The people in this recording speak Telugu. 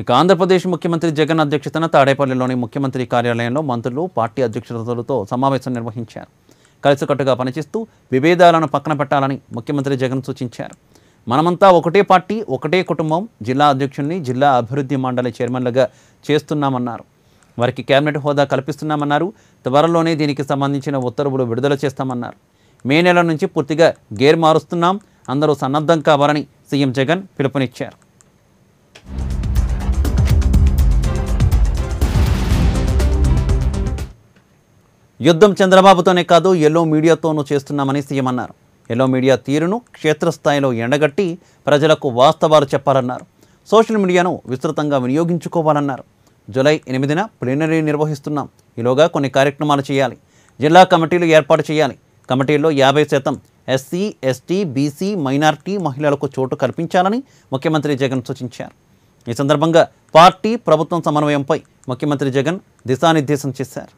ఇక ఆంధ్రప్రదేశ్ ముఖ్యమంత్రి జగన్ అధ్యక్షతన తాడేపల్లిలోని ముఖ్యమంత్రి కార్యాలయంలో మంత్రులు పార్టీ అధ్యక్షులతో సమావేశం నిర్వహించారు కలిసికట్టుగా పనిచేస్తూ విభేదాలను పక్కన పెట్టాలని ముఖ్యమంత్రి జగన్ సూచించారు మనమంతా ఒకటే పార్టీ ఒకటే కుటుంబం జిల్లా అధ్యక్షుడిని జిల్లా అభివృద్ధి మండలి చైర్మన్లుగా చేస్తున్నామన్నారు వారికి కేబినెట్ హోదా కల్పిస్తున్నామన్నారు త్వరలోనే దీనికి సంబంధించిన ఉత్తర్వులు విడుదల చేస్తామన్నారు మే నెల నుంచి పూర్తిగా గేర్ మారుస్తున్నాం అందరూ సన్నద్ధం కావాలని సీఎం జగన్ పిలుపునిచ్చారు యుద్ధం చంద్రబాబుతోనే కాదు ఎల్లో మీడియాతోనూ చేస్తున్నామని సీఎం అన్నారు ఎల్లో మీడియా తీరును క్షేత్రస్థాయిలో ఎండగట్టి ప్రజలకు వాస్తవాలు చెప్పాలన్నారు సోషల్ మీడియాను విస్తృతంగా వినియోగించుకోవాలన్నారు జూలై ఎనిమిదిన ప్లీనరీ నిర్వహిస్తున్నాం ఈలోగా కొన్ని కార్యక్రమాలు చేయాలి జిల్లా కమిటీలు ఏర్పాటు చేయాలి కమిటీల్లో యాభై శాతం ఎస్సీ ఎస్టీ బీసీ మైనార్టీ మహిళలకు చోటు కల్పించాలని ముఖ్యమంత్రి జగన్ సూచించారు ఈ సందర్భంగా పార్టీ ప్రభుత్వం సమన్వయంపై ముఖ్యమంత్రి జగన్ దిశానిర్దేశం చేశారు